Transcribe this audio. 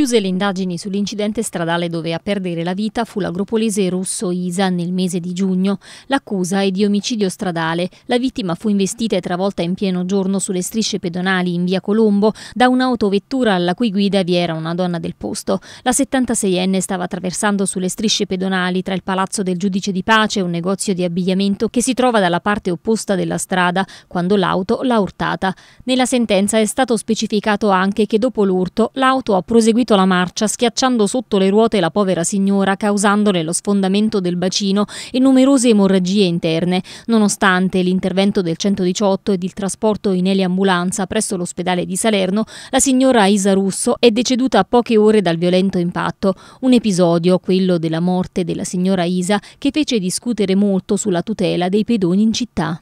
Chiuse le indagini sull'incidente stradale dove a perdere la vita fu l'agropolese russo Isa nel mese di giugno. L'accusa è di omicidio stradale. La vittima fu investita e travolta in pieno giorno sulle strisce pedonali in via Colombo da un'autovettura alla cui guida vi era una donna del posto. La 76enne stava attraversando sulle strisce pedonali tra il palazzo del giudice di pace e un negozio di abbigliamento che si trova dalla parte opposta della strada quando l'auto l'ha urtata. Nella sentenza è stato specificato anche che dopo l'urto l'auto ha proseguito proseguito la marcia schiacciando sotto le ruote la povera signora causandole lo sfondamento del bacino e numerose emorragie interne. Nonostante l'intervento del 118 ed il trasporto in eliambulanza presso l'ospedale di Salerno, la signora Isa Russo è deceduta a poche ore dal violento impatto. Un episodio, quello della morte della signora Isa, che fece discutere molto sulla tutela dei pedoni in città.